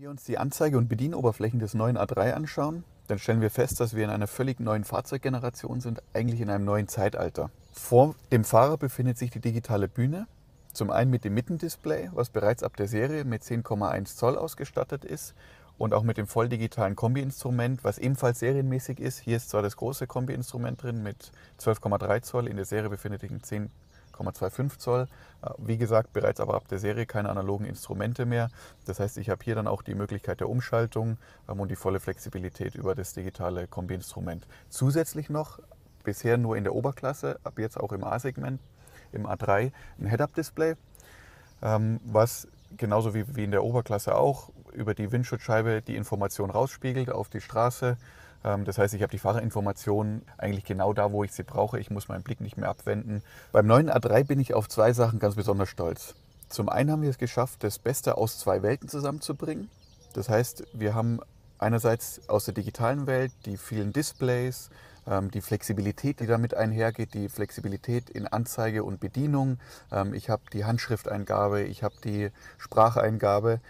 Wenn wir uns die Anzeige- und Bedienoberflächen des neuen A3 anschauen, dann stellen wir fest, dass wir in einer völlig neuen Fahrzeuggeneration sind, eigentlich in einem neuen Zeitalter. Vor dem Fahrer befindet sich die digitale Bühne, zum einen mit dem Mittendisplay, was bereits ab der Serie mit 10,1 Zoll ausgestattet ist und auch mit dem volldigitalen Kombi-Instrument, was ebenfalls serienmäßig ist. Hier ist zwar das große Kombi-Instrument drin mit 12,3 Zoll, in der Serie befindet sich ein 10 11,25 Zoll. Wie gesagt, bereits aber ab der Serie keine analogen Instrumente mehr. Das heißt, ich habe hier dann auch die Möglichkeit der Umschaltung und die volle Flexibilität über das digitale Kombi-Instrument. Zusätzlich noch, bisher nur in der Oberklasse, ab jetzt auch im A-Segment, im A3, ein Head-Up-Display, was genauso wie in der Oberklasse auch über die Windschutzscheibe die Information rausspiegelt auf die Straße ähm, das heißt, ich habe die Fahrerinformationen eigentlich genau da, wo ich sie brauche. Ich muss meinen Blick nicht mehr abwenden. Beim neuen A3 bin ich auf zwei Sachen ganz besonders stolz. Zum einen haben wir es geschafft, das Beste aus zwei Welten zusammenzubringen. Das heißt, wir haben einerseits aus der digitalen Welt die vielen Displays, ähm, die Flexibilität, die damit einhergeht, die Flexibilität in Anzeige und Bedienung. Ähm, ich habe die Handschrifteingabe, ich habe die Spracheingabe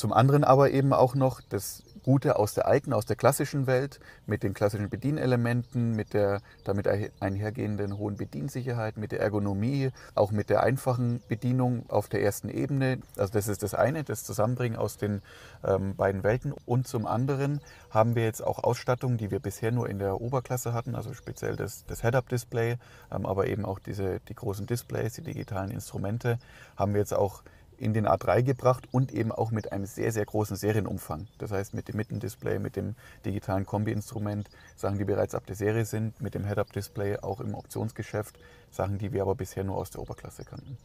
zum anderen aber eben auch noch das Gute aus der alten, aus der klassischen Welt mit den klassischen Bedienelementen, mit der damit einhergehenden hohen Bediensicherheit, mit der Ergonomie, auch mit der einfachen Bedienung auf der ersten Ebene. Also das ist das eine, das Zusammenbringen aus den ähm, beiden Welten. Und zum anderen haben wir jetzt auch Ausstattung, die wir bisher nur in der Oberklasse hatten, also speziell das, das Head-Up-Display, ähm, aber eben auch diese, die großen Displays, die digitalen Instrumente, haben wir jetzt auch in den A3 gebracht und eben auch mit einem sehr, sehr großen Serienumfang. Das heißt, mit dem Mittendisplay, mit dem digitalen Kombi-Instrument, Sachen, die bereits ab der Serie sind, mit dem Head-Up-Display auch im Optionsgeschäft, Sachen, die wir aber bisher nur aus der Oberklasse kannten.